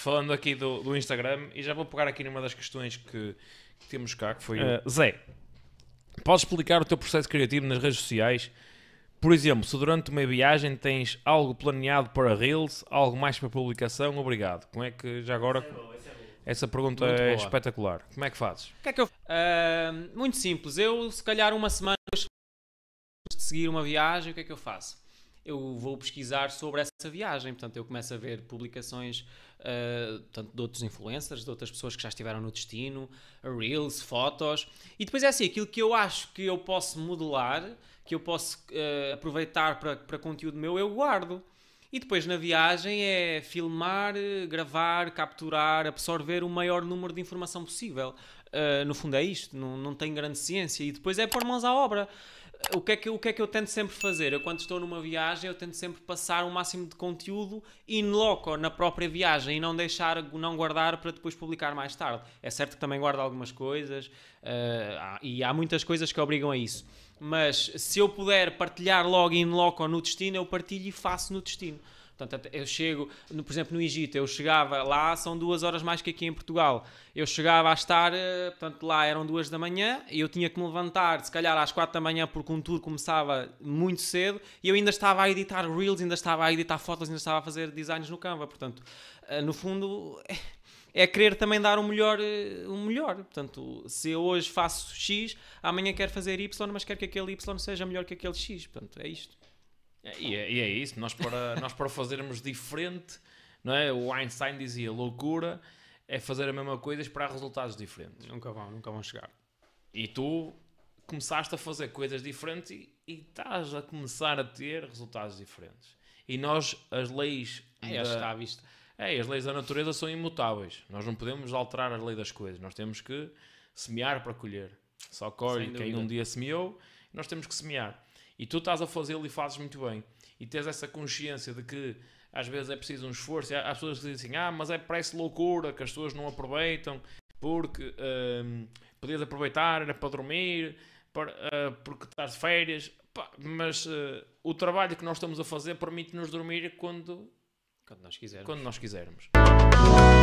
falando aqui do, do Instagram, e já vou pegar aqui numa das questões que, que temos cá, que foi... Uh, Zé, podes explicar o teu processo criativo nas redes sociais? Por exemplo, se durante uma viagem tens algo planeado para Reels, algo mais para publicação, obrigado. Como é que, já agora... É bom, é essa pergunta muito é boa. espetacular. Como é que fazes? O que é que eu... Uh, muito simples. Eu, se calhar, uma semana de seguir uma viagem, o que é que eu faço? eu vou pesquisar sobre essa viagem. Portanto, eu começo a ver publicações uh, ah, portanto, de outros influencers, de outras pessoas que já estiveram no destino, reels, fotos. E depois é assim: aquilo que eu acho que eu posso modelar, que eu posso uh, aproveitar para, para conteúdo meu, eu guardo. E depois na viagem é filmar, gravar, capturar, absorver o maior número de informação possível. Uh, no fundo é isto, não, não tem grande ciência. E depois é pôr mãos à obra o que, é que, o que é que eu tento sempre fazer? Eu, quando estou numa viagem, eu tento sempre passar o um máximo de conteúdo in loco, na própria viagem, e não deixar, não guardar para depois publicar mais tarde. É certo que também guardo algumas coisas, uh, e há muitas coisas que obrigam a isso. Mas se eu puder partilhar logo in loco no destino, eu partilho e faço no destino. Portanto, eu chego, no, por exemplo, no Egito, eu chegava lá, são duas horas mais que aqui em Portugal. Eu chegava a estar, eh, portanto, lá eram duas da manhã e eu tinha que me levantar, se calhar às quatro da manhã, porque um tour começava muito cedo e eu ainda estava a editar reels, ainda estava a editar fotos, ainda estava a fazer designs no Canva. Portanto, eh, no fundo. É, é querer também dar o melhor, eh, o melhor. Portanto, se eu hoje faço X, amanhã quero fazer Y, mas quero que aquele Y seja melhor que aquele X. Portanto, é isto. É, e é, e é isso, nós para, nós para fazermos diferente, não é? O Einstein dizia: loucura é fazer a mesma coisa e esperar resultados diferentes. Nunca vão, nunca vão chegar. E tu começaste a fazer coisas diferentes e, e estás a começar a ter resultados diferentes. E nós, as leis. É, da, está à vista. É, as leis da natureza são imutáveis. Nós não podemos alterar a lei das coisas. Nós temos que semear para colher. Só corre quem um dia semeou nós temos que semear. E tu estás a fazê-lo e fazes muito bem. E tens essa consciência de que às vezes é preciso um esforço. Há pessoas que dizem assim, ah, mas é parece loucura, que as pessoas não aproveitam, porque um, podias aproveitar, era para dormir, para, uh, porque estás de férias. Pá, mas uh, o trabalho que nós estamos a fazer permite-nos dormir quando... Quando nós quisermos. Quando nós quisermos.